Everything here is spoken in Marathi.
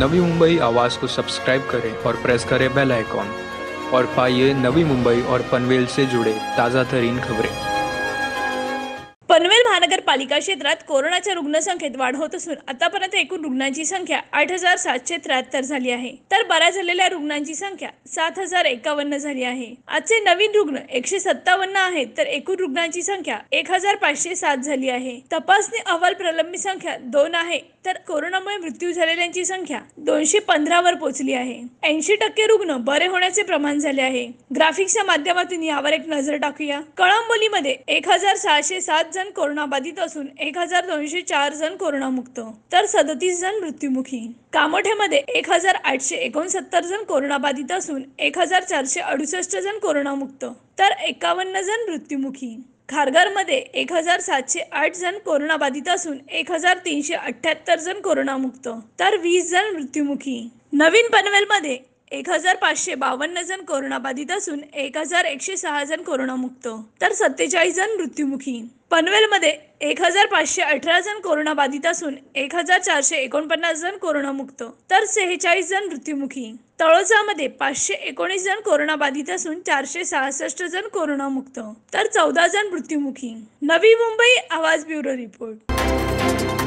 नवी मुंबई आवाज को सब्सक्राइब करें और प्रेस करें बेल आइकॉन और पाइए नवी मुंबई और पनवेल से जुड़े ताजा तरीन खबरें पनवेल महानगरपालिका क्षेत्रात कोरोनाच्या रुग्णसंख्येत वाढ होत असून आतापर्यंत एकूण रुग्णांची संख्या आठ हजार सातशे त्र्याहत्तर झाली आहे तर बऱ्या झालेल्या रुग्णांची संख्या सात हजार एकावन्न झाली आहे आजचे नवीन रुग्ण एकशे सत्तावन्न आहेत तर एकूण रुग्णांची संख्या एक हजार पाचशे सात झाली आहे तपासणी अहवाल प्रलंबित संख्या दोन आहे तर कोरोनामुळे मृत्यू झालेल्यांची संख्या दोनशे पंधरावर पोहोचली आहे ऐंशी टक्के रुग्ण बरे होण्याचे प्रमाण झाले आहे ग्राफिक्सच्या माध्यमातून यावर एक नजर टाकूया कळंबोलीमध्ये एक हजार सहाशे सात जण बाधित असून एक हजार दोनशे चार जण कोरोनामुक्त तर सदतीस जण मृत्यूमुखी कामोठेमध्ये एक हजार आठशे एकोणसत्तर जण कोरोनाबाधित असून एक हजार चारशे अडुसष्ट जण कोरोनामुक्त तर एकावन्न जण मृत्यूमुखी खारघरमध्ये एक हजार सातशे आठ जण कोरोनाबाधित असून एक हजार तीनशे अठ्ठ्याहत्तर जण कोरोनामुक्त तर वीस जण मृत्युमुखी नवीन पनवेलमध्ये एक हजार पाचशे बावन्न जण कोरोनाबाधित असून एक हजार एकशे सहा जण कोरोनामुक्त तर सत्तेचाळीस जण मृत्यूमुखी मध्ये एक हजार पाचशे अठरा जण कोरोनाबाधित असून एक हजार चारशे एकोणपन्नास जण कोरोनामुक्त तर सेहेचाळीस जण मृत्यूमुखी तळोजामध्ये पाचशे एकोणीस जण कोरोनाबाधित असून चारशे सहासष्ट जण कोरोनामुक्त तर चौदा जण मृत्युमुखी नवी मुंबई आवाज ब्युरो रिपोर्ट